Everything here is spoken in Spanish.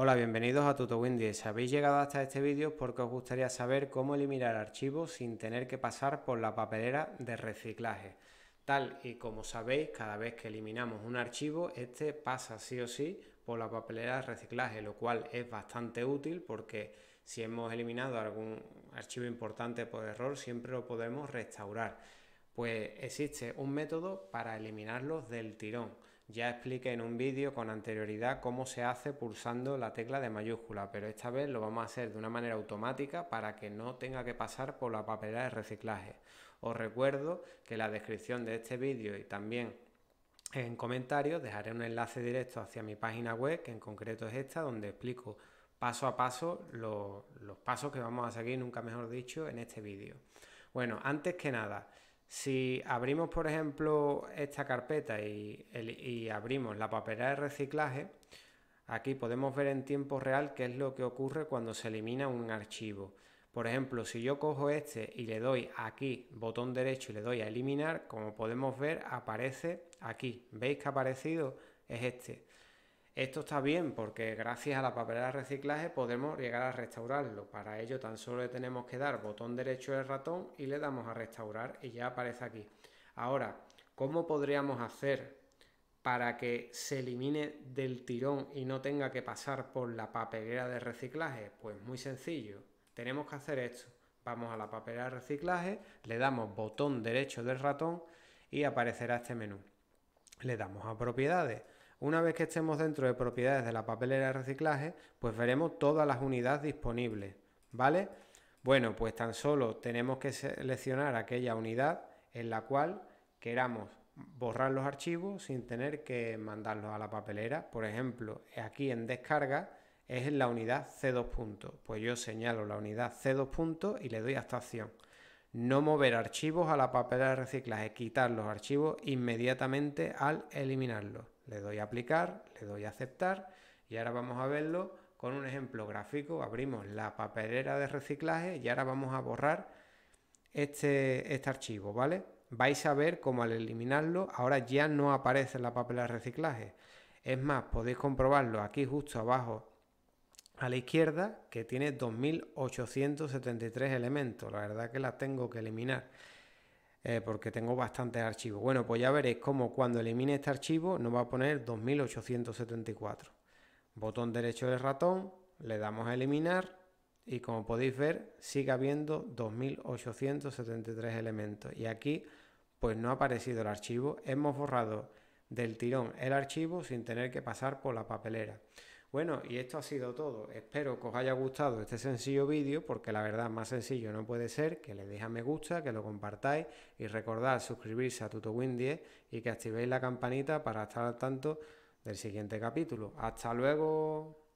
Hola, bienvenidos a TutoWindy. Si habéis llegado hasta este vídeo porque os gustaría saber cómo eliminar archivos sin tener que pasar por la papelera de reciclaje. Tal y como sabéis, cada vez que eliminamos un archivo, este pasa sí o sí por la papelera de reciclaje, lo cual es bastante útil porque si hemos eliminado algún archivo importante por error, siempre lo podemos restaurar. Pues existe un método para eliminarlos del tirón. Ya expliqué en un vídeo con anterioridad cómo se hace pulsando la tecla de mayúscula, pero esta vez lo vamos a hacer de una manera automática para que no tenga que pasar por la papelera de reciclaje. Os recuerdo que en la descripción de este vídeo y también en comentarios dejaré un enlace directo hacia mi página web, que en concreto es esta, donde explico paso a paso los, los pasos que vamos a seguir, nunca mejor dicho, en este vídeo. Bueno, antes que nada, si abrimos, por ejemplo, esta carpeta y, abrimos la papelera de reciclaje, aquí podemos ver en tiempo real qué es lo que ocurre cuando se elimina un archivo. Por ejemplo, si yo cojo este y le doy aquí, botón derecho, y le doy a eliminar, como podemos ver, aparece aquí. ¿Veis que ha aparecido? Es este. Esto está bien porque gracias a la papelera de reciclaje podemos llegar a restaurarlo. Para ello tan solo le tenemos que dar botón derecho del ratón y le damos a restaurar y ya aparece aquí. Ahora, ¿cómo podríamos hacer para que se elimine del tirón y no tenga que pasar por la papelera de reciclaje? Pues muy sencillo, tenemos que hacer esto. Vamos a la papelera de reciclaje, le damos botón derecho del ratón y aparecerá este menú. Le damos a propiedades una vez que estemos dentro de propiedades de la papelera de reciclaje, pues veremos todas las unidades disponibles, ¿vale? Bueno, pues tan solo tenemos que seleccionar aquella unidad en la cual queramos borrar los archivos sin tener que mandarlos a la papelera. Por ejemplo, aquí en descarga es en la unidad C2 Pues yo señalo la unidad C2 y le doy esta acción. No mover archivos a la papelera de reciclaje, quitar los archivos inmediatamente al eliminarlos le doy a aplicar, le doy a aceptar y ahora vamos a verlo con un ejemplo gráfico. Abrimos la papelera de reciclaje y ahora vamos a borrar este, este archivo, ¿vale? Vais a ver cómo al eliminarlo ahora ya no aparece la papelera de reciclaje. Es más, podéis comprobarlo aquí justo abajo a la izquierda que tiene 2.873 elementos. La verdad que la tengo que eliminar. Eh, porque tengo bastantes archivos. Bueno, pues ya veréis cómo cuando elimine este archivo nos va a poner 2874. Botón derecho del ratón, le damos a eliminar y como podéis ver sigue habiendo 2873 elementos. Y aquí pues no ha aparecido el archivo, hemos borrado del tirón el archivo sin tener que pasar por la papelera. Bueno, y esto ha sido todo. Espero que os haya gustado este sencillo vídeo, porque la verdad más sencillo no puede ser, que le deis a me gusta, que lo compartáis y recordad suscribirse a TutoWin 10 y que activéis la campanita para estar al tanto del siguiente capítulo. ¡Hasta luego!